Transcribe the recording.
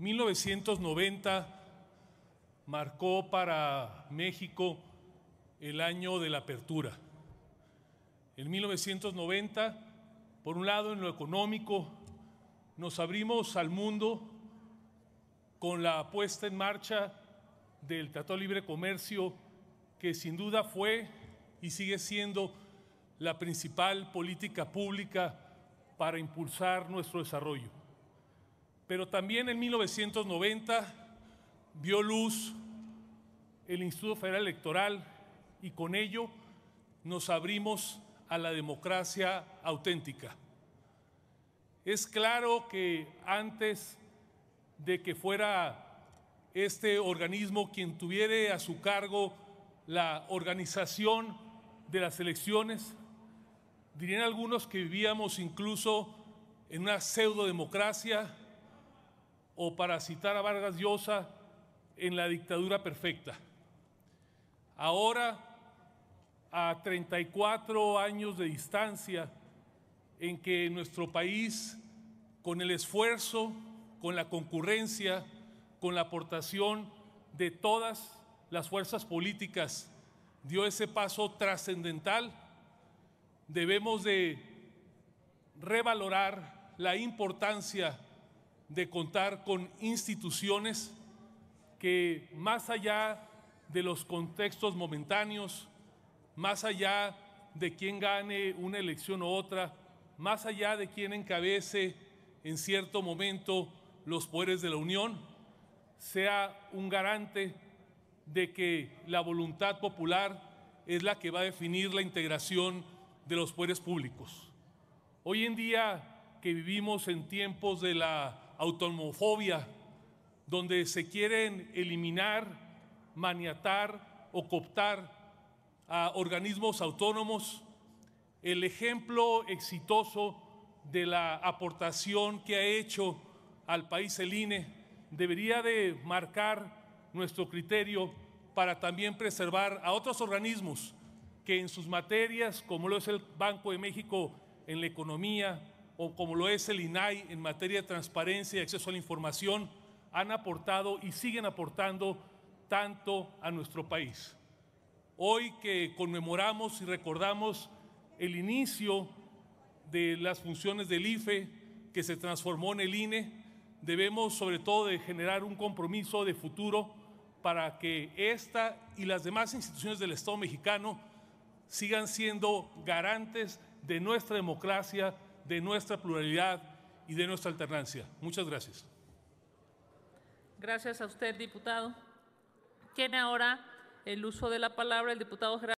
1990 marcó para México el año de la apertura. En 1990, por un lado, en lo económico, nos abrimos al mundo con la puesta en marcha del Tratado de Libre Comercio, que sin duda fue y sigue siendo la principal política pública para impulsar nuestro desarrollo. Pero también en 1990 vio luz el Instituto Federal Electoral y con ello nos abrimos a la democracia auténtica. Es claro que antes de que fuera este organismo quien tuviera a su cargo la organización de las elecciones, dirían algunos que vivíamos incluso en una pseudo democracia, o para citar a Vargas Llosa, en la dictadura perfecta. Ahora, a 34 años de distancia, en que nuestro país, con el esfuerzo, con la concurrencia, con la aportación de todas las fuerzas políticas, dio ese paso trascendental, debemos de revalorar la importancia de contar con instituciones que más allá de los contextos momentáneos, más allá de quién gane una elección u otra, más allá de quién encabece en cierto momento los poderes de la Unión, sea un garante de que la voluntad popular es la que va a definir la integración de los poderes públicos. Hoy en día que vivimos en tiempos de la autonomofobia, donde se quieren eliminar, maniatar o cooptar a organismos autónomos, el ejemplo exitoso de la aportación que ha hecho al país el INE debería de marcar nuestro criterio para también preservar a otros organismos que en sus materias, como lo es el Banco de México en la economía, o como lo es el INAI en materia de transparencia y acceso a la información, han aportado y siguen aportando tanto a nuestro país. Hoy que conmemoramos y recordamos el inicio de las funciones del IFE, que se transformó en el INE, debemos sobre todo de generar un compromiso de futuro para que esta y las demás instituciones del Estado mexicano sigan siendo garantes de nuestra democracia de nuestra pluralidad y de nuestra alternancia. Muchas gracias. Gracias a usted, diputado. Tiene ahora el uso de la palabra el diputado Gerardo.